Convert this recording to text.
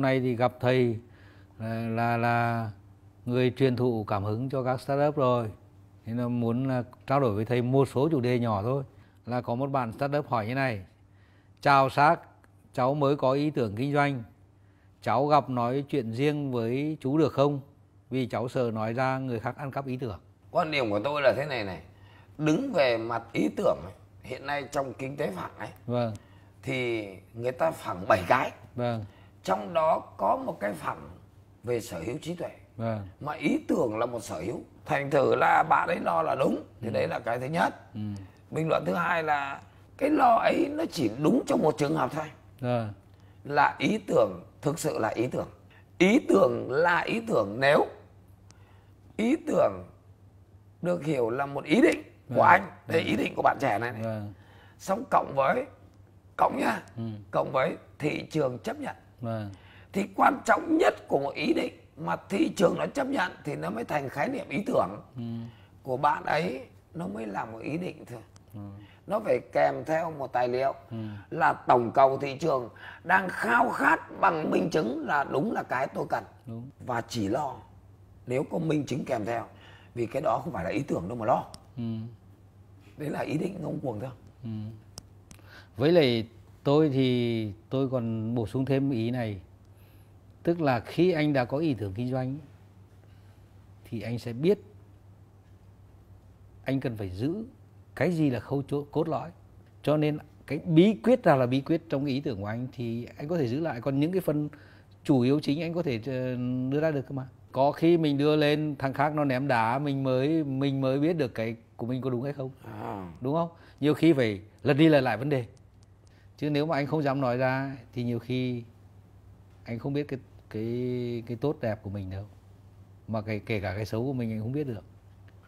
nay thì gặp thầy là là, là người truyền thụ cảm hứng cho các startup rồi nên là muốn là trao đổi với thầy một số chủ đề nhỏ thôi là có một bạn startup hỏi như này chào xác cháu mới có ý tưởng kinh doanh cháu gặp nói chuyện riêng với chú được không vì cháu sợ nói ra người khác ăn cắp ý tưởng quan điểm của tôi là thế này này đứng về mặt ý tưởng ấy, hiện nay trong kinh tế phẳng ấy vâng. thì người ta phẳng bảy cái vâng trong đó có một cái phần về sở hữu trí tuệ vâng. mà ý tưởng là một sở hữu thành thử là bạn ấy lo là đúng thì ừ. đấy là cái thứ nhất ừ. bình luận thứ hai là cái lo ấy nó chỉ đúng trong một trường hợp thôi à. là ý tưởng thực sự là ý tưởng ý tưởng là ý tưởng nếu ý tưởng được hiểu là một ý định của à. anh đấy à. ý vâng. định của bạn trẻ này, này. À. xong cộng với cộng nha ừ. cộng với thị trường chấp nhận vâng. thì quan trọng nhất của một ý định mà thị trường nó chấp nhận thì nó mới thành khái niệm ý tưởng ừ. của bạn ấy nó mới là một ý định thôi ừ. nó phải kèm theo một tài liệu ừ. là tổng cầu thị trường đang khao khát bằng minh chứng là đúng là cái tôi cần đúng. và chỉ lo nếu có minh chứng kèm theo vì cái đó không phải là ý tưởng đâu mà lo ừ. đấy là ý định ngông cuồng thôi ừ với lại tôi thì tôi còn bổ sung thêm ý này tức là khi anh đã có ý tưởng kinh doanh thì anh sẽ biết anh cần phải giữ cái gì là khâu chỗ cốt lõi cho nên cái bí quyết nào là bí quyết trong ý tưởng của anh thì anh có thể giữ lại còn những cái phần chủ yếu chính anh có thể ờ, đưa ra được cơ mà có khi mình đưa lên thằng khác nó ném đá mình mới mình mới biết được cái của mình có đúng hay không à. đúng không nhiều khi phải lật đi lật lại vấn đề chứ nếu mà anh không dám nói ra thì nhiều khi anh không biết cái cái cái tốt đẹp của mình đâu mà cái kể cả cái xấu của mình anh không biết được